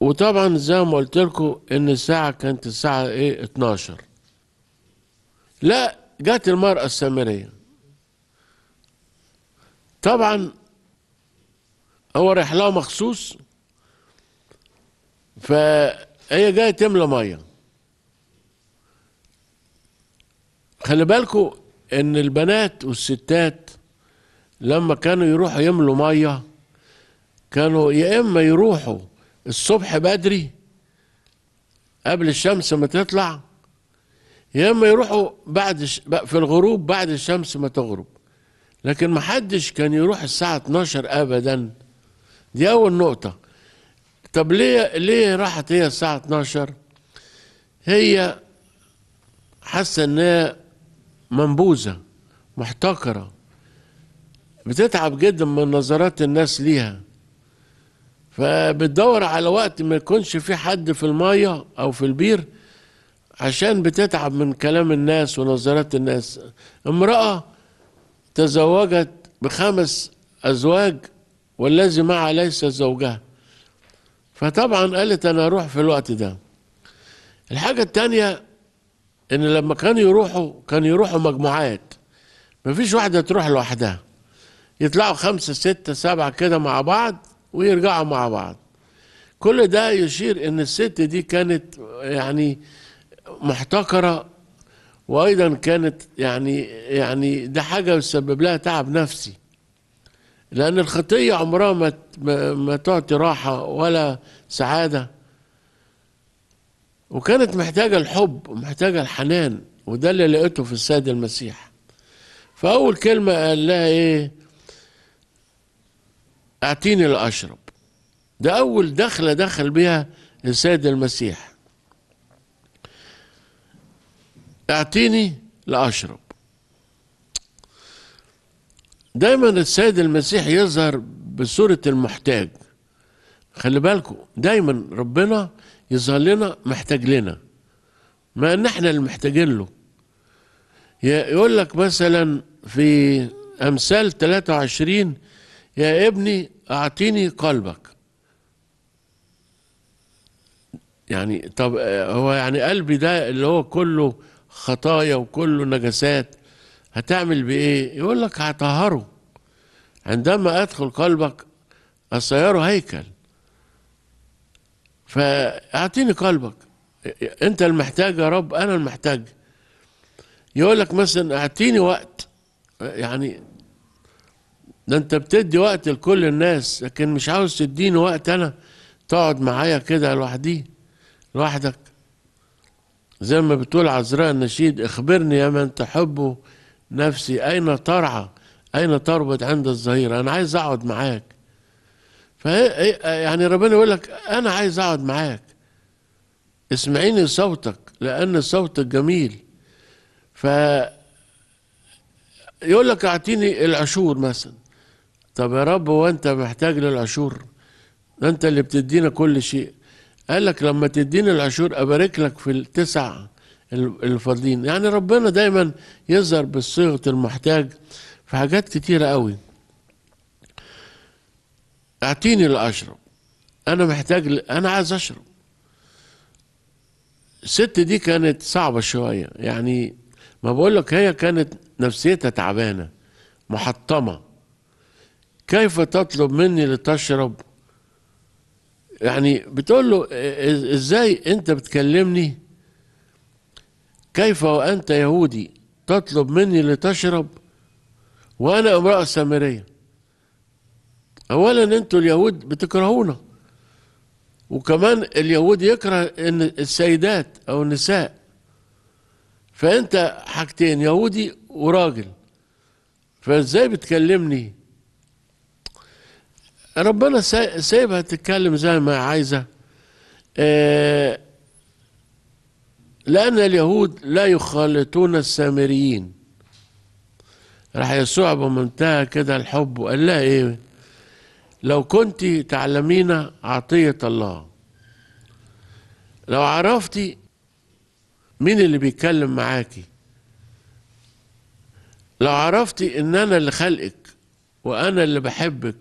وطبعا زي ما قلت لكم ان الساعه كانت الساعه ايه 12 لا جت المراه السامريه طبعا هو رايح لها مخصوص فهي جايه تملى ميه خلي بالكم ان البنات والستات لما كانوا يروحوا يملوا ميه كانوا يا اما يروحوا الصبح بدري قبل الشمس ما تطلع يا اما يروحوا بعد في الغروب بعد الشمس ما تغرب لكن ما حدش كان يروح الساعه 12 ابدا دي اول نقطه طب ليه ليه راحت هي الساعه 12 هي حاسه ان هي منبوذه محتقره بتتعب جدا من نظرات الناس ليها فبتدور على وقت ما يكونش في حد في المية أو في البير عشان بتتعب من كلام الناس ونظرات الناس امرأة تزوجت بخمس أزواج والذي معها ليس زوجها فطبعا قالت أنا أروح في الوقت ده الحاجة التانية إن لما كانوا يروحوا كانوا يروحوا مجموعات مفيش واحدة تروح لوحدها يطلعوا خمسة ستة سبعة كده مع بعض ويرجعوا مع بعض كل ده يشير ان الست دي كانت يعني محتكره وايضا كانت يعني يعني ده حاجه بتسبب لها تعب نفسي لان الخطيه عمرها ما ما تعطي راحه ولا سعاده وكانت محتاجه الحب ومحتاجه الحنان وده اللي لقيته في السيد المسيح فاول كلمه قال لها ايه أعطيني لأشرب ده أول دخلة دخل بها السيد المسيح أعطيني لأشرب دايما السيد المسيح يظهر بصورة المحتاج خلي بالكم دايما ربنا يظهر لنا محتاج لنا ما ان احنا اللي محتاجين له يقول لك مثلا في امثال 23 يا ابني اعطيني قلبك يعني طب هو يعني قلبي ده اللي هو كله خطايا وكله نجاسات هتعمل بايه يقول لك هطهره عندما ادخل قلبك اصيره هيكل فاعطيني قلبك انت المحتاج يا رب انا المحتاج يقول لك مثلا اعطيني وقت يعني ده انت بتدي وقت لكل الناس لكن مش عاوز تديني وقت انا تقعد معايا كده لوحدي لوحدك زي ما بتقول عذراء النشيد اخبرني يا من تحبه نفسي اين ترعى اين تربط عند الظهير انا عايز اقعد معاك إيه، يعني ربنا يقول لك انا عايز اقعد معاك اسمعيني صوتك لان صوتك جميل ف يقول لك اعطيني العشور مثلا طب يا رب وانت محتاج للعشور ده انت اللي بتدينا كل شيء قال لك لما تديني العشور ابارك لك في التسع الفاضلين يعني ربنا دايما يظهر بصيغه المحتاج في حاجات كتيره قوي اعطيني العشرة انا محتاج ل... انا عايز اشرب الست دي كانت صعبه شويه يعني ما بقول لك هي كانت نفسيتها تعبانه محطمه كيف تطلب مني لتشرب يعني بتقول له ازاي انت بتكلمني كيف وانت يهودي تطلب مني لتشرب وانا امراه سامريه اولا انتوا اليهود بتكرهونا وكمان اليهود يكره ان السيدات او النساء فانت حاجتين يهودي وراجل فازاي بتكلمني ربنا سايبها تتكلم زي ما عايزة آه، لأن اليهود لا يخالطون السامريين راح يسوع بمنتهى كده الحب وقال لها ايه لو كنت تعلمين عطية الله لو عرفتي مين اللي بيتكلم معاكي لو عرفتي ان انا اللي خلقك وانا اللي بحبك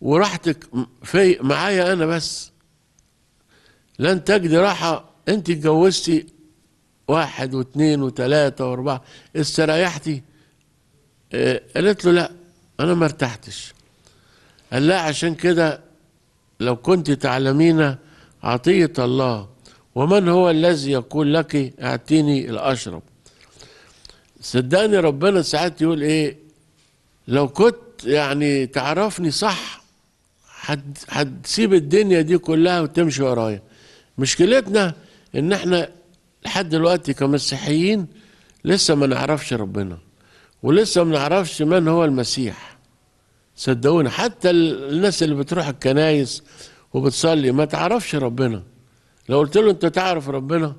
وراحتك في معايا انا بس لن تجد راحه انت اتجوزتي واحد واثنين وثلاثه واربعه استريحتي آه، قالت له لا انا ما ارتحتش قال لا عشان كده لو كنت تعلمين عطيه الله ومن هو الذي يقول لك اعطيني الاشرب صدقني ربنا ساعات يقول ايه لو كنت يعني تعرفني صح هتسيب الدنيا دي كلها وتمشي ورايا مشكلتنا ان احنا لحد دلوقتي كمسيحيين لسه ما نعرفش ربنا ولسه ما نعرفش من هو المسيح صدقوني حتى الناس اللي بتروح الكنايس وبتصلي ما تعرفش ربنا لو قلت له انت تعرف ربنا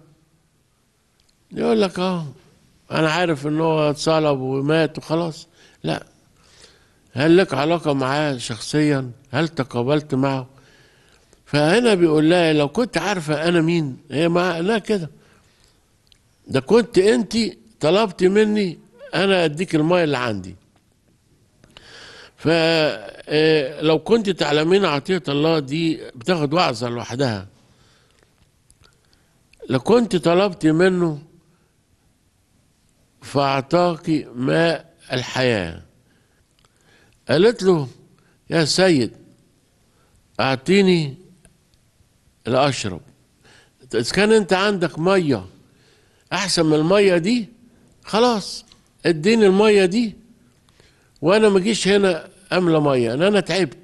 يقول لك اه انا عارف ان هو اتصلب ومات وخلاص لا هل لك علاقة معاه شخصيا هل تقابلت معه فهنا بيقول لها لو كنت عارفة أنا مين هي مع لا كده ده كنت أنت طلبت مني أنا أديك الماء اللي عندي فلو آه، كنت تعلمين عطية الله دي بتاخد وعظة لوحدها لو كنت طلبت منه فأعطاك ماء الحياه قالت له يا سيد أعطيني الاشرب إذا كان أنت عندك مية أحسن من المية دي خلاص اديني المية دي وأنا ما جيش هنا أملى مية أنا تعبت